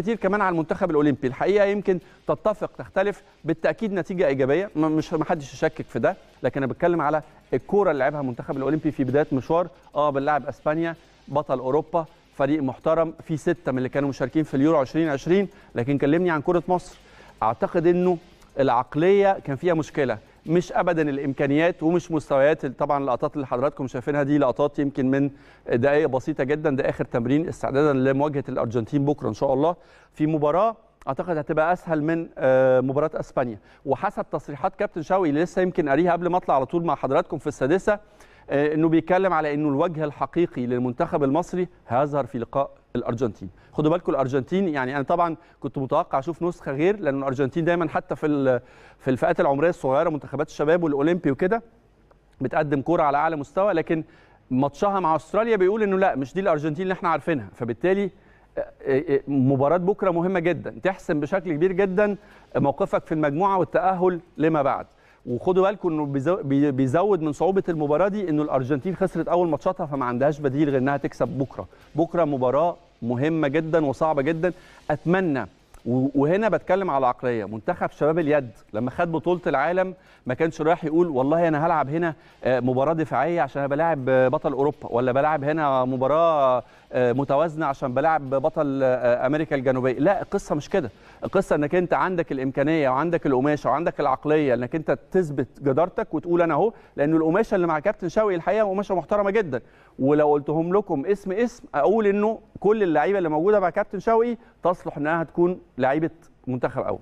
كتير كمان على المنتخب الاولمبي الحقيقه يمكن تتفق تختلف بالتاكيد نتيجه ايجابيه مش ما حدش يشكك في ده لكن انا بتكلم على الكوره اللي لعبها المنتخب الاولمبي في بدايه مشوار اه باللاعب اسبانيا بطل اوروبا فريق محترم في سته من اللي كانوا مشاركين في اليورو 2020 لكن كلمني عن كره مصر اعتقد انه العقليه كان فيها مشكله مش ابدا الامكانيات ومش مستويات طبعا اللقطات اللي حضراتكم شايفينها دي لقطات يمكن من دقائق بسيطه جدا ده اخر تمرين استعدادا لمواجهه الارجنتين بكره ان شاء الله في مباراه اعتقد هتبقى اسهل من آه، مباراه اسبانيا وحسب تصريحات كابتن شوقي اللي لسه يمكن قاريها قبل ما اطلع على طول مع حضراتكم في السادسه آه، انه بيتكلم على انه الوجه الحقيقي للمنتخب المصري هيظهر في لقاء الارجنتين خدوا بالكم الارجنتين يعني انا طبعا كنت متوقع اشوف نسخه غير لان الارجنتين دايما حتى في في الفئات العمريه الصغيره منتخبات الشباب والاولمبي وكده بتقدم كوره على اعلى مستوى لكن ماتشها مع استراليا بيقول انه لا مش دي الارجنتين اللي احنا عارفينها فبالتالي آه، آه، آه، مباراة بكرة مهمة جدا تحسم بشكل كبير جدا موقفك في المجموعة والتأهل لما بعد وخدوا بالكم انه بيزود من صعوبه المباراه دي انه الارجنتين خسرت اول ماتشاتها فما عندهاش بديل غير انها تكسب بكره بكره مباراه مهمه جدا وصعبه جدا اتمنى وهنا بتكلم على عقليه منتخب شباب اليد لما خد بطوله العالم ما كانش رايح يقول والله انا هلعب هنا آه، مباراه دفاعيه عشان بلاعب بطل اوروبا ولا بلاعب هنا مباراه آه، متوازنه عشان بلاعب بطل آه، امريكا الجنوبيه لا القصه مش كده القصه انك انت عندك الامكانيه وعندك القماشه وعندك العقليه انك انت تثبت جدارتك وتقول انا اهو لان القماشه اللي مع كابتن شوقي الحقيقه قماشه محترمه جدا ولو قلتهم لكم اسم اسم اقول انه كل اللعيبه اللي موجوده مع كابتن شوقي تصلح انها تكون لعيبه منتخب اول